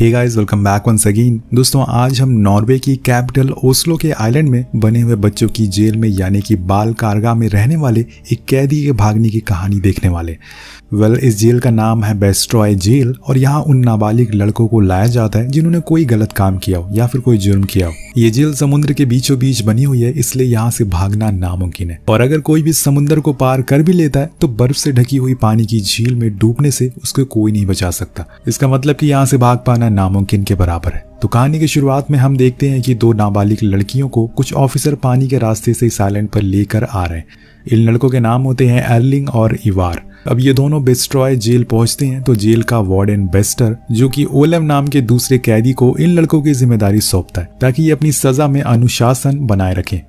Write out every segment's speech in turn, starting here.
हे guys welcome back once again दोस्तों आज हम नॉर्वे की कैपिटल ओस्लो के आइलैंड में बने हुए बच्चों की जेल में यानी कि बाल कारगा में रहने वाले एक कैदी के भागने की कहानी देखने वाले वेल well, इस जेल का नाम है बेस्ट्रॉय जेल और यहाँ उन नाबालिग लड़कों को लाया जाता है जिन्होंने कोई गलत काम किया हो या फिर कोई जुर्म किया हो ये जेल समुद्र के बीचों बीच बनी हुई है इसलिए यहाँ से भागना नामुमकिन है और अगर कोई भी समुद्र को पार कर भी लेता है तो बर्फ से ढकी हुई पानी की झील में डूबने से उसको कोई नहीं बचा सकता इसका मतलब की यहाँ से भाग पाना नामुमकिन के बराबर है तो कहानी की शुरुआत में हम देखते हैं कि दो नाबालिग लड़कियों को कुछ ऑफिसर पानी के रास्ते से इस आइलैंड पर लेकर आ रहे हैं इन लड़कों के नाम होते हैं एर्लिंग और इवार अब ये दोनों बेस्ट्रॉय जेल पहुंचते हैं तो जेल का वार्डन बेस्टर जो कि ओलम नाम के दूसरे कैदी को इन लड़कों की जिम्मेदारी सौंपता है ताकि ये अपनी सजा में अनुशासन बनाए रखें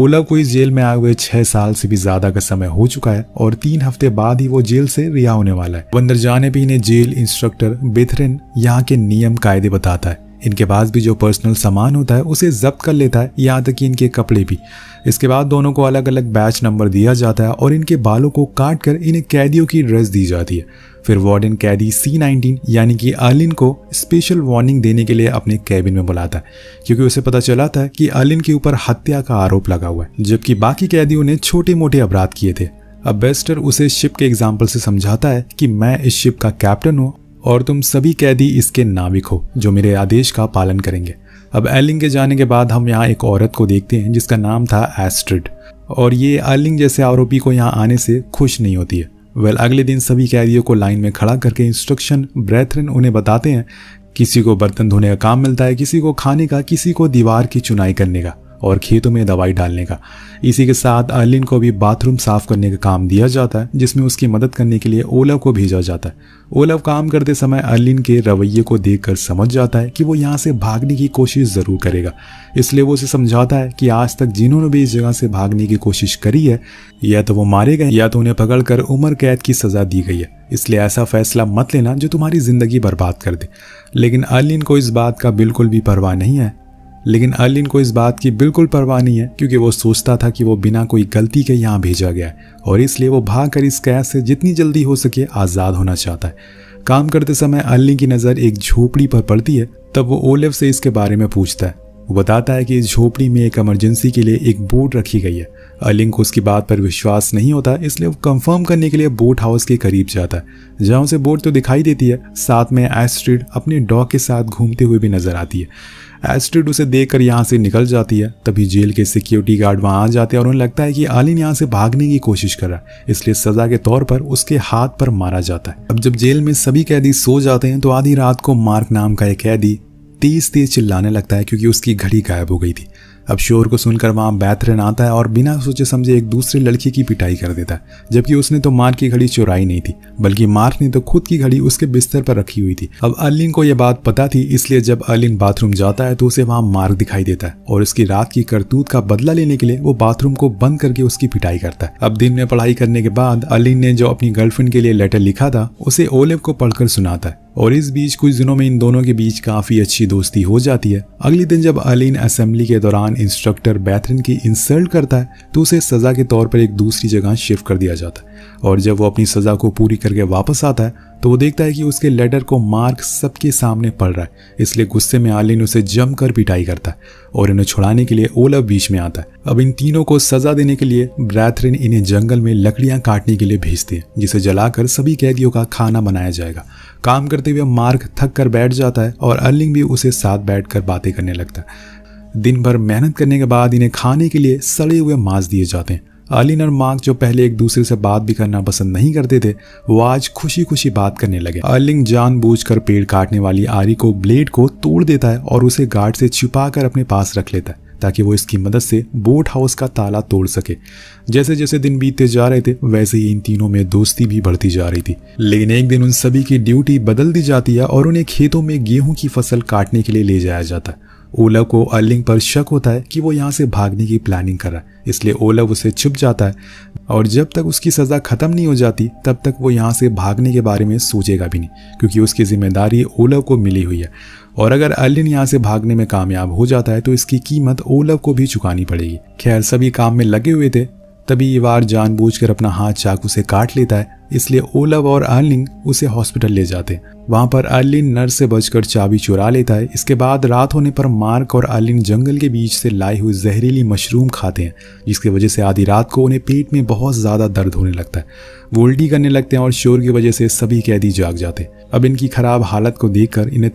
ओलव को इस जेल में आए हुए छह साल से भी ज्यादा का समय हो चुका है और तीन हफ्ते बाद ही वो जेल से रिहा होने वाला है अंदर जाने पर इन्हें जेल इंस्ट्रक्टर बेथरिन यहाँ के नियम कायदे बताता है इनके पास भी जो पर्सनल सामान होता है उसे जब्त कर लेता है यहाँ तक कि इनके कपड़े भी इसके बाद दोनों को अलग अलग बैच नंबर दिया जाता है और इनके बालों को काट कर इन्हें कैदियों की ड्रेस दी जाती है फिर वार्डन कैदी सी नाइनटीन यानी कि अलिन को स्पेशल वार्निंग देने के लिए अपने कैबिन में बुलाता है क्योंकि उसे पता चला था कि अलिन के ऊपर हत्या का आरोप लगा हुआ है जबकि बाकी कैदियों ने छोटे मोटे अपराध किए थे अब बेस्टर उसे शिप के एग्जाम्पल से समझाता है कि मैं इस शिप का कैप्टन हूँ और तुम सभी कैदी इसके नाविक हो जो मेरे आदेश का पालन करेंगे अब एलिंग के जाने के बाद हम यहाँ एक औरत को देखते हैं जिसका नाम था एस्ट्रिड और ये एलिंग जैसे आरोपी को यहाँ आने से खुश नहीं होती है वेल अगले दिन सभी कैदियों को लाइन में खड़ा करके इंस्ट्रक्शन ब्रैथरन उन्हें बताते हैं किसी को बर्तन धोने का काम मिलता है किसी को खाने का किसी को दीवार की चुनाई करने का और खेतों में दवाई डालने का इसी के साथ अर्लिन को भी बाथरूम साफ करने का काम दिया जाता है जिसमें उसकी मदद करने के लिए ओलव को भेजा जाता है ओलव काम करते समय अर्लिन के रवैये को देखकर समझ जाता है कि वो यहाँ से भागने की कोशिश ज़रूर करेगा इसलिए वो उसे समझाता है कि आज तक जिन्होंने भी इस जगह से भागने की कोशिश करी है या तो वो मारे गए या तो उन्हें पकड़कर उम्र कैद की सज़ा दी गई है इसलिए ऐसा फैसला मत लेना जो तुम्हारी ज़िंदगी बर्बाद कर दे लेकिन अर्लिन को इस बात का बिल्कुल भी परवाह नहीं है लेकिन अर्लिन को इस बात की बिल्कुल परवाह नहीं है क्योंकि वो सोचता था कि वो बिना कोई गलती के यहाँ भेजा गया है और इसलिए वो भाग कर इस कैद से जितनी जल्दी हो सके आज़ाद होना चाहता है काम करते समय अर्लिन की नज़र एक झोपड़ी पर पड़ती है तब वो ओलेव से इसके बारे में पूछता है वो बताता है कि इस झोपड़ी में एक इमरजेंसी के लिए एक बोट रखी गई है अर्लिन को उसकी बात पर विश्वास नहीं होता इसलिए वो कंफर्म करने के लिए बोट हाउस के करीब जाता है जहाँ उसे बोट तो दिखाई देती है साथ में एस्ट्रिड अपने डॉग के साथ घूमते हुए भी नजर आती है एस्ट्रिड उसे देखकर यहाँ से निकल जाती है तभी जेल के सिक्योरिटी गार्ड वहाँ आ जाते हैं और उन्हें लगता है कि आलिन यहाँ से भागने की कोशिश कर रहा है इसलिए सजा के तौर पर उसके हाथ पर मारा जाता है अब जब जेल में सभी कैदी सो जाते हैं तो आधी रात को मार्क नाम का एक कैदी तेज तेज चिल्लाने लगता है क्योंकि उसकी घड़ी गायब हो गई थी अब शोर को सुनकर वहाँ बैथरन आता है और बिना सोचे समझे एक दूसरे लड़की की पिटाई कर देता है जबकि उसने तो मार्क की घड़ी चुराई नहीं थी बल्कि मार्क ने तो खुद की घड़ी उसके बिस्तर पर रखी हुई थी अब अर्लिंग को यह बात पता थी इसलिए जब अर्लिंग बाथरूम जाता है तो उसे वहाँ मार्क दिखाई देता है और उसकी रात की करतूत का बदला लेने के लिए वो बाथरूम को बंद करके उसकी पिटाई करता है अब दिन में पढ़ाई करने के बाद अर्लिंग ने जो अपनी गर्लफ्रेंड के लिए लेटर लिखा था उसे ओलेव को पढ़कर सुनाता है और इस बीच कुछ दिनों में इन दोनों के बीच काफ़ी अच्छी दोस्ती हो जाती है अगले दिन जब अलीन असेंबली के दौरान इंस्ट्रक्टर बैथरिन की इंसल्ट करता है तो उसे सज़ा के तौर पर एक दूसरी जगह शिफ्ट कर दिया जाता है और जब वो अपनी सज़ा को पूरी करके वापस आता है तो वो देखता है कि उसके लेटर को मार्क सबके सामने पड़ रहा है इसलिए गुस्से में आलिन उसे जमकर पिटाई करता है और इन्हें छुड़ाने के लिए ओलव बीच में आता है अब इन तीनों को सजा देने के लिए ब्रैथरिन इन्हें जंगल में लकड़ियां काटने के लिए भेजती है जिसे जलाकर सभी कैदियों का खाना बनाया जाएगा काम करते हुए मार्क थक कर बैठ जाता है और अर्लिंग भी उसे साथ कर बातें करने लगता है दिन भर मेहनत करने के बाद इन्हें खाने के लिए सड़े हुए मांस दिए जाते हैं अलिन और मार्क जो पहले एक दूसरे से बात भी करना पसंद नहीं करते थे वो आज खुशी खुशी बात करने लगे बूझ जानबूझकर पेड़ काटने वाली आरी को ब्लेड को तोड़ देता है और उसे गार्ड से छिपाकर अपने पास रख लेता है ताकि वो इसकी मदद से बोट हाउस का ताला तोड़ सके जैसे जैसे दिन बीतते जा रहे थे वैसे ही इन तीनों में दोस्ती भी बढ़ती जा रही थी लेकिन एक दिन उन सभी की ड्यूटी बदल दी जाती है और उन्हें खेतों में गेहूं की फसल काटने के लिए ले जाया जाता है ओलव को अर्लिंग पर शक होता है कि वो यहाँ से भागने की प्लानिंग कर रहा है इसलिए ओलव उसे छुप जाता है और जब तक उसकी सज़ा ख़त्म नहीं हो जाती तब तक वो यहाँ से भागने के बारे में सोचेगा भी नहीं क्योंकि उसकी जिम्मेदारी ओलव को मिली हुई है और अगर अर्लिन यहाँ से भागने में कामयाब हो जाता है तो इसकी कीमत ओलव को भी चुकानी पड़ेगी खैर सभी काम में लगे हुए थे तभी ये वार जानबूझकर अपना हाथ चाकू से काट लेता है इसलिए ओलव और अर्लिंग उसे हॉस्पिटल ले जाते हैं वहां पर अर्लिन नर्स से बचकर चाबी चुरा लेता है इसके बाद रात होने पर मार्क और अर्लिन जंगल के बीच से लाई हुई जहरीली मशरूम खाते हैं जिसकी वजह से आधी रात को उन्हें पेट में बहुत ज़्यादा दर्द होने लगता है वो उल्टी करने लगते हैं और शोर की वजह से सभी कैदी जाग जाते हैं अब इनकी खराब हालत को देखकर इन्हें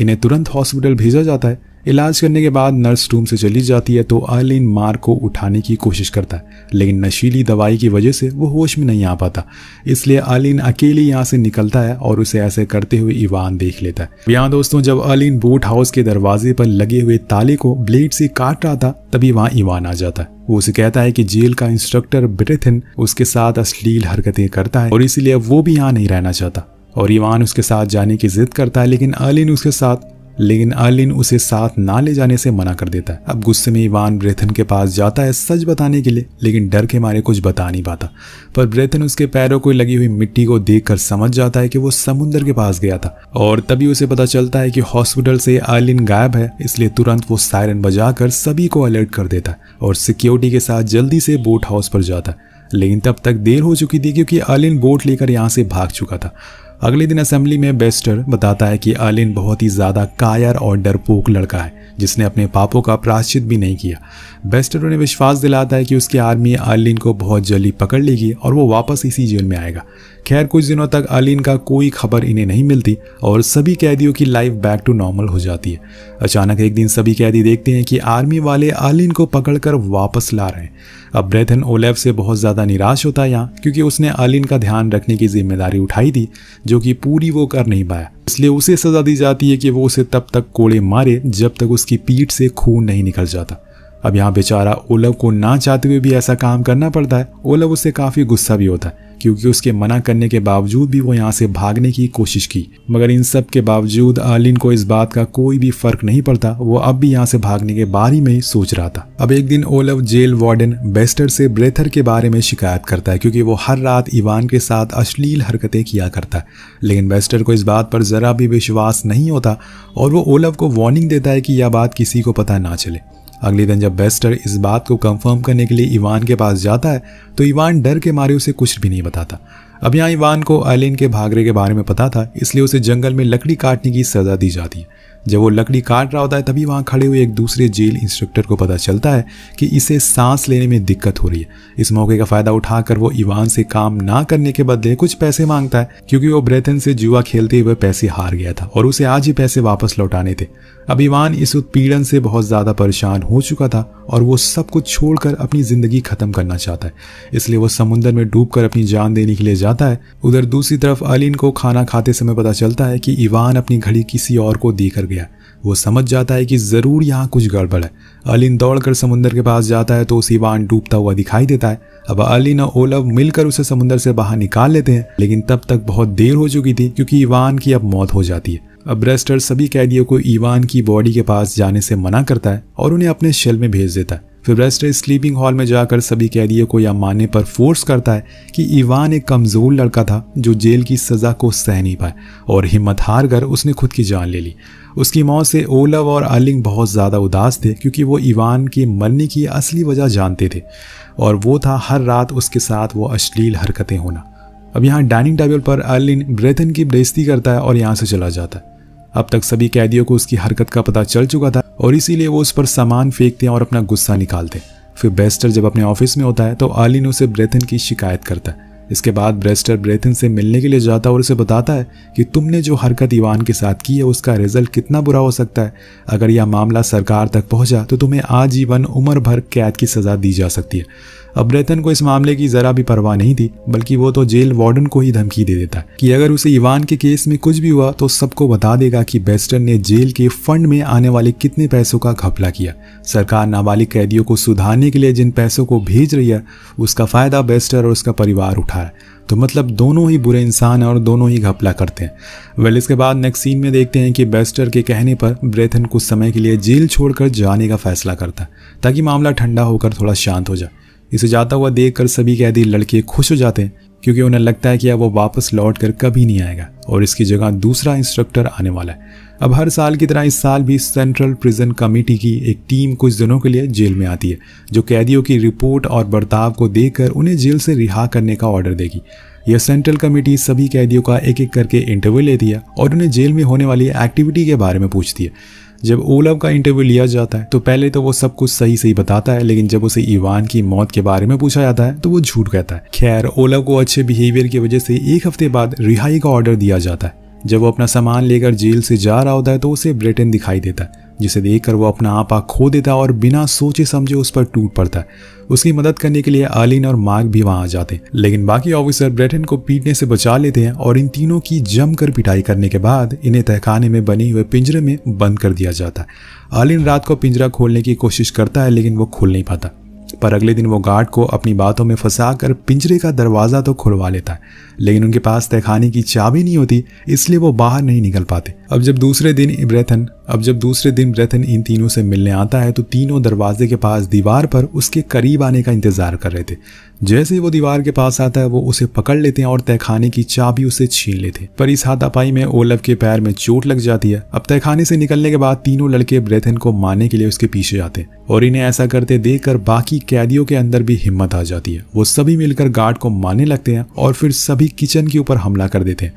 इन्हें तुरंत हॉस्पिटल भेजा जाता है इलाज करने के बाद नर्स रूम से चली जाती है तो आलिन मार को उठाने की कोशिश करता है लेकिन नशीली दवाई की वजह से वो होश में नहीं आ पाता इसलिए आलिन अकेले यहाँ से निकलता है और उसे ऐसे करते हुए इवान देख लेता है यहाँ दोस्तों जब आलिन बोट हाउस के दरवाजे पर लगे हुए ताले को ब्लेड से काट रहा था तभी वहाँ इवान आ जाता है वो उसे कहता है कि जेल का इंस्ट्रक्टर ब्रिथिन उसके साथ अश्लील हरकतें करता है और इसीलिए वो भी यहाँ नहीं रहना चाहता और इवान उसके साथ जाने की जिद करता है लेकिन अलिन उसके साथ लेकिन अर्लिन उसे साथ ना ले जाने से मना कर देता है अब गुस्से में इवान ब्रेथन के पास जाता है सच बताने के लिए लेकिन डर के मारे कुछ बता नहीं पाता पर ब्रेथन उसके पैरों को लगी हुई मिट्टी को देखकर समझ जाता है कि वो समुंदर के पास गया था और तभी उसे पता चलता है कि हॉस्पिटल से अलिन गायब है इसलिए तुरंत वो सायरन बजा सभी को अलर्ट कर देता है और सिक्योरिटी के साथ जल्दी से बोट हाउस पर जाता है लेकिन तब तक देर हो चुकी थी क्योंकि अर्लिन बोट लेकर यहाँ से भाग चुका था अगले दिन असेंबली में बेस्टर बताता है कि आलिन बहुत ही ज़्यादा कायर और डरपोक लड़का है जिसने अपने पापों का प्राश्चित भी नहीं किया बेस्टर उन्हें विश्वास दिलाता है कि उसकी आर्मी आलिन को बहुत जल्दी पकड़ लेगी और वो वापस इसी जेल में आएगा खैर कुछ दिनों तक अलीन का कोई खबर इन्हें नहीं मिलती और सभी कैदियों की लाइफ बैक टू नॉर्मल हो जाती है अचानक एक दिन सभी कैदी देखते हैं कि आर्मी वाले अलीन को पकड़कर वापस ला रहे हैं अब ब्रेथन ओलेव से बहुत ज़्यादा निराश होता है यहाँ क्योंकि उसने अलीन का ध्यान रखने की जिम्मेदारी उठाई थी जो कि पूरी वो कर नहीं पाया इसलिए उसे सज़ा दी जाती है कि वो उसे तब तक कोड़े मारे जब तक उसकी पीठ से खून नहीं निकल जाता अब यहाँ बेचारा ओलव को ना चाहते हुए भी ऐसा काम करना पड़ता है ओलव उससे काफी गुस्सा भी होता है क्योंकि उसके मना करने के बावजूद भी वो यहाँ से भागने की कोशिश की मगर इन सब के बावजूद आलिन को इस बात का कोई भी फर्क नहीं पड़ता वो अब भी यहाँ से भागने के बारे में ही सोच रहा था अब एक दिन ओलव जेल वार्डन बेस्टर से ब्रेथर के बारे में शिकायत करता है क्योंकि वो हर रात इवान के साथ अश्लील हरकतें किया करता है लेकिन बेस्टर को इस बात पर जरा भी विश्वास नहीं होता और वो ओलव को वार्निंग देता है कि यह बात किसी को पता ना चले अगले दिन जब बेस्टर इस बात को कंफर्म करने के लिए ईवान के पास जाता है तो ईवान डर के मारे उसे कुछ भी नहीं बताता अब यहाँ ईवान को एलिन के भागरे के बारे में पता था इसलिए उसे जंगल में लकड़ी काटने की सज़ा दी जाती है जब वो लकड़ी काट रहा होता है तभी वहाँ खड़े हुए एक दूसरे जेल इंस्ट्रक्टर को पता चलता है कि इसे सांस लेने में दिक्कत हो रही है इस मौके का फ़ायदा उठाकर वो ईवान से काम ना करने के बदले कुछ पैसे मांगता है क्योंकि वो ब्रेथन से जुआ खेलते हुए पैसे हार गया था और उसे आज ही पैसे वापस लौटाने थे अभिमान इस उत्पीड़न से बहुत ज़्यादा परेशान हो चुका था और वो सब कुछ छोड़कर अपनी ज़िंदगी ख़त्म करना चाहता है इसलिए वो समुंदर में डूबकर अपनी जान देने के लिए जाता है उधर दूसरी तरफ अलिन को खाना खाते समय पता चलता है कि इवान अपनी घड़ी किसी और को देकर गया वो समझ जाता है कि ज़रूर यहाँ कुछ गड़बड़ है अलिन दौड़कर समुंदर के पास जाता है तो उस इवान डूबता हुआ दिखाई देता है अब अलिन और ओलव मिलकर उसे समुंदर से बाहर निकाल लेते हैं लेकिन तब तक बहुत देर हो चुकी थी क्योंकि इवान की अब मौत हो जाती है अब ब्रेस्टर सभी कैदियों को ईवान की बॉडी के पास जाने से मना करता है और उन्हें अपने शेल में भेज देता है फिर ब्रेस्टर स्लीपिंग हॉल में जाकर सभी कैदियों को यह मानने पर फोर्स करता है कि ईवान एक कमज़ोर लड़का था जो जेल की सज़ा को सह नहीं पाए और हिम्मत हार कर उसने खुद की जान ले ली उसकी मौत से ओलव और अलिंग बहुत ज़्यादा उदास थे क्योंकि वो ईवान के मरने की असली वजह जानते थे और वो था हर रात उसके साथ वो अश्लील हरकतें होना अब यहाँ डाइनिंग टेबल पर अर्लिन ब्रेथन की बेजती करता है और यहाँ से चला जाता है अब तक सभी कैदियों को उसकी हरकत का पता चल चुका था और इसीलिए वो उस पर सामान फेंकते हैं और अपना गुस्सा निकालते हैं फिर ब्रेस्टर जब अपने ऑफिस में होता है तो अर्लिन उसे ब्रेथन की शिकायत करता है इसके बाद ब्रेस्टर ब्रेथन से मिलने के लिए जाता है और उसे बताता है कि तुमने जो हरकत ईवान के साथ की है उसका रिजल्ट कितना बुरा हो सकता है अगर यह मामला सरकार तक पहुंचा तो तुम्हें आजीवन उम्र भर कैद की सज़ा दी जा सकती है अब रतन को इस मामले की जरा भी परवाह नहीं थी बल्कि वो तो जेल वार्डन को ही धमकी दे देता है कि अगर उसे इवान के केस में कुछ भी हुआ तो सबको बता देगा कि बेस्टर ने जेल के फंड में आने वाले कितने पैसों का घपला किया सरकार नाबालिग कैदियों को सुधारने के लिए जिन पैसों को भेज रही है उसका फायदा बेस्टर और उसका परिवार उठा है तो मतलब दोनों ही बुरे इंसान हैं और दोनों ही घपला करते हैं वेल इसके बाद नेक्स्ट सीन में देखते हैं कि बेस्टर के कहने पर ब्रेथन कुछ समय के लिए जेल छोड़कर जाने का फैसला करता है ताकि मामला ठंडा होकर थोड़ा शांत हो जाए इसे जाता हुआ देख कर सभी कैदी लड़के खुश हो जाते हैं क्योंकि उन्हें लगता है कि अब वो वापस लौट कर कभी नहीं आएगा और इसकी जगह दूसरा इंस्ट्रक्टर आने वाला है अब हर साल की तरह इस साल भी सेंट्रल प्रिजन कमेटी की एक टीम कुछ दिनों के लिए जेल में आती है जो कैदियों की रिपोर्ट और बर्ताव को देखकर उन्हें जेल से रिहा करने का ऑर्डर देगी यह सेंट्रल कमेटी सभी कैदियों का एक एक करके इंटरव्यू लेती है और उन्हें जेल में होने वाली एक्टिविटी के बारे में पूछती है जब ओलव का इंटरव्यू लिया जाता है तो पहले तो वो सब कुछ सही सही बताता है लेकिन जब उसे इवान की मौत के बारे में पूछा जाता है तो वो झूठ कहता है खैर ओलव को अच्छे बिहेवियर की वजह से एक हफ्ते बाद रिहाई का ऑर्डर दिया जाता है जब वो अपना सामान लेकर जेल से जा रहा होता है तो उसे ब्रिटेन दिखाई देता है जिसे देखकर वो अपना आपा खो देता और बिना सोचे समझे उस पर टूट पड़ता है उसकी मदद करने के लिए आलिन और मार्ग भी वहां आ जाते हैं लेकिन बाकी ऑफिसर ब्रेटन को पीटने से बचा लेते हैं और इन तीनों की जमकर पिटाई करने के बाद इन्हें तहखाने में बने हुए पिंजरे में बंद कर दिया जाता है आलिन रात को पिंजरा खोलने की कोशिश करता है लेकिन वो खोल नहीं पाता पर अगले दिन वो गार्ड को अपनी बातों में फंसा कर पिंजरे का दरवाज़ा तो खुलवा लेता है लेकिन उनके पास तहखाने की चाबी नहीं होती इसलिए वो बाहर नहीं निकल पाते अब जब दूसरे दिन इब्रेथन अब जब दूसरे दिन रतन इन तीनों से मिलने आता है तो तीनों दरवाजे के पास दीवार पर उसके करीब आने का इंतज़ार कर रहे थे जैसे ही वो दीवार के पास आता है वो उसे पकड़ लेते हैं और तहखाने की चाबी उसे छीन लेते हैं पर इस हाथापाई में ओलव के पैर में चोट लग जाती है अब तहखाने से निकलने के बाद तीनों लड़के ब्रेथन को मारने के लिए उसके पीछे जाते हैं और इन्हें ऐसा करते देख कर बाकी कैदियों के अंदर भी हिम्मत आ जाती है वो सभी मिलकर गार्ड को मारने लगते हैं और फिर सभी किचन के ऊपर हमला कर देते हैं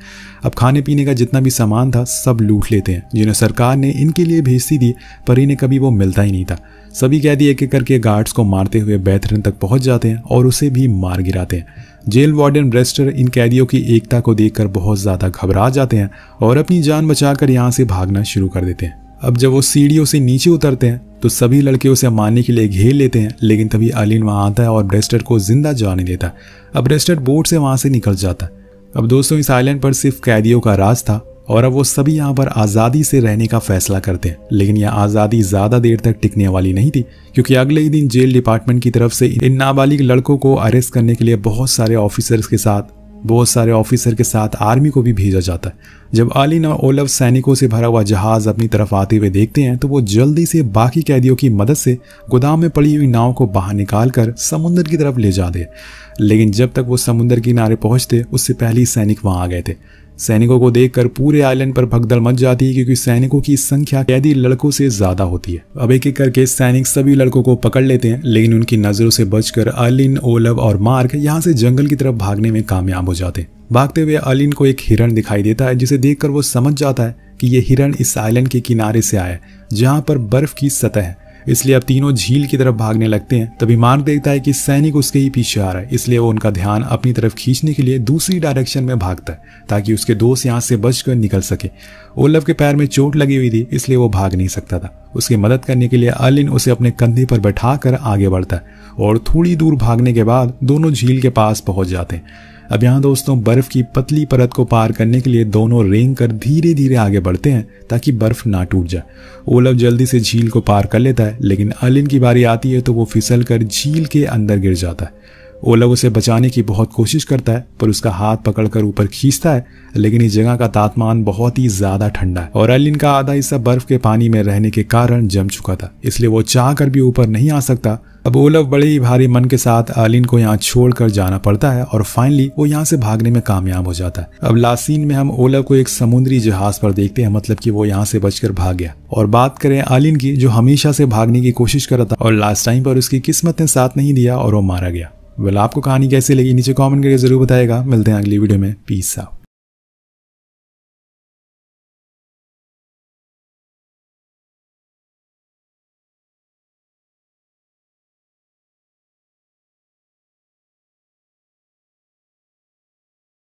अब खाने पीने का जितना भी सामान था सब लूट लेते हैं जिन्हें सरकार ने इनके लिए भेजती थी पर इन्हें कभी वो मिलता ही नहीं था सभी कैदी एक एक करके गार्ड्स को मारते हुए बेथरिन तक पहुंच जाते हैं और उसे भी मार गिराते हैं जेल वार्डन ब्रेस्टर इन कैदियों की एकता को देखकर बहुत ज़्यादा घबरा जाते हैं और अपनी जान बचाकर यहाँ से भागना शुरू कर देते हैं अब जब वो सीढ़ियों से नीचे उतरते हैं तो सभी लड़के उसे मारने के लिए घेर लेते हैं लेकिन तभी अलिन वहाँ आता है और ब्रेस्टर को जिंदा जाने देता है अब ब्रेस्टर बोट से वहाँ से निकल जाता है अब दोस्तों इस आइलैंड पर सिर्फ कैदियों का राज था और अब वो सभी यहाँ पर आज़ादी से रहने का फैसला करते हैं लेकिन यह आज़ादी ज़्यादा देर तक टिकने वाली नहीं थी क्योंकि अगले ही दिन जेल डिपार्टमेंट की तरफ से इन नाबालिग लड़कों को अरेस्ट करने के लिए बहुत सारे ऑफिसर्स के साथ बहुत सारे ऑफिसर के साथ आर्मी को भी भेजा जाता है जब आलिन और ओलव सैनिकों से भरा हुआ जहाज़ अपनी तरफ आते हुए देखते हैं तो वो जल्दी से बाकी कैदियों की मदद से गोदाम में पड़ी हुई नाव को बाहर निकाल कर समुंदर की तरफ ले जाते हैं लेकिन जब तक वो समुंदर किनारे पहुंचते उससे पहले ही सैनिक वहाँ आ गए थे सैनिकों को देखकर पूरे आइलैंड पर भगदड़ मच जाती है क्योंकि सैनिकों की संख्या कैदी लड़कों से ज्यादा होती है अब एक एक करके सैनिक सभी लड़कों को पकड़ लेते हैं लेकिन उनकी नजरों से बचकर अलिन ओलव और मार्क यहाँ से जंगल की तरफ भागने में कामयाब हो जाते हैं भागते हुए अलिन को एक हिरण दिखाई देता है जिसे देख वो समझ जाता है कि ये हिरण इस आइलैंड के किनारे से आया जहाँ पर बर्फ की सतह है इसलिए अब तीनों झील की तरफ भागने लगते हैं तभी मार्ग देखता है कि सैनिक उसके ही पीछे आ रहा है इसलिए वो उनका ध्यान अपनी तरफ खींचने के लिए दूसरी डायरेक्शन में भागता है ताकि उसके दोस्त यहाँ से बचकर निकल सके ओल्लव के पैर में चोट लगी हुई थी इसलिए वो भाग नहीं सकता था उसकी मदद करने के लिए अलिन उसे अपने कंधे पर बैठा कर आगे बढ़ता है और थोड़ी दूर भागने के बाद दोनों झील के पास पहुंच जाते हैं अब यहाँ दोस्तों बर्फ की पतली परत को पार करने के लिए दोनों रेंग कर धीरे धीरे आगे बढ़ते हैं ताकि बर्फ ना टूट जाए ओलव जल्दी से झील को पार कर लेता है लेकिन अलिन की बारी आती है तो वो फिसल कर झील के अंदर गिर जाता है ओलव उसे बचाने की बहुत कोशिश करता है पर उसका हाथ पकड़कर ऊपर खींचता है लेकिन इस जगह का तापमान बहुत ही ज्यादा ठंडा है और एलिन का आधा हिस्सा बर्फ के पानी में रहने के कारण जम चुका था इसलिए वो चाह कर भी ऊपर नहीं आ सकता अब ओलव बड़े ही भारी मन के साथ आलिन को यहाँ छोड़कर जाना पड़ता है और फाइनली वो यहाँ से भागने में कामयाब हो जाता है अब लासीन में हम ओलव को एक समुद्री जहाज पर देखते हैं मतलब कि वो यहाँ से बचकर भाग गया और बात करें आलिन की जो हमेशा से भागने की कोशिश कर रहा था और लास्ट टाइम पर उसकी किस्मत ने साथ नहीं दिया और वो मारा गया वेल आपको कहानी कैसी लगी नीचे कमेंट करके ज़रूर बताएगा मिलते हैं अगली वीडियो में पीस आउट